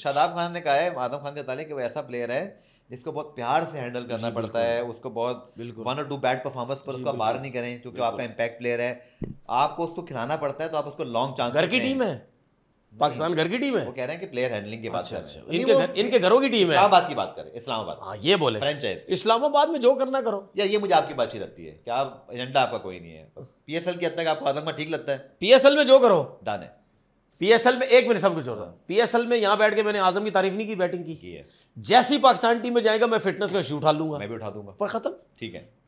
शादाब खान ने कहा है आदम खान के ताले कि वो ऐसा प्लेयर है जिसको बहुत प्यार से हैंडल करना पड़ता है उसको बहुत वन और टू बैड परफॉर्मेंस पर उसको बाहर नहीं करें क्योंकि आपका इम्पैक्ट प्लेयर है आपको उसको खिलाना पड़ता है तो आप उसको लॉन्ग चांस घर की टीम है पाकिस्तान घर की टीम है वो कह रहे हैं कि प्लेयर हैंडलिंग की बात अच्छा, अच्छा। इनके घर इनके घरों की टीम है इस्लामाबाद की बात करें इस्लामाबाद हाँ ये बोले फ्रेंचाइज इस्लामाबाद में जो करना करो या ये मुझे आपकी बातचीत लगती है क्या एजेंडा आपका कोई नहीं है पीएसएल की हद तक आपको आतंक ठीक लगता है पीएसएल में जो करो दान है पीएसएल में एक मिनट सब कुछ हो रहा है पीएसएल हाँ। में यहाँ बैठ के मैंने आजम की तारीफ नहीं की बैटिंग की जैसी पाकिस्तान टीम में जाएगा मैं फिटनेस का इशू उठा लूंगा मैं भी उठा दूंगा पर खत्म ठीक है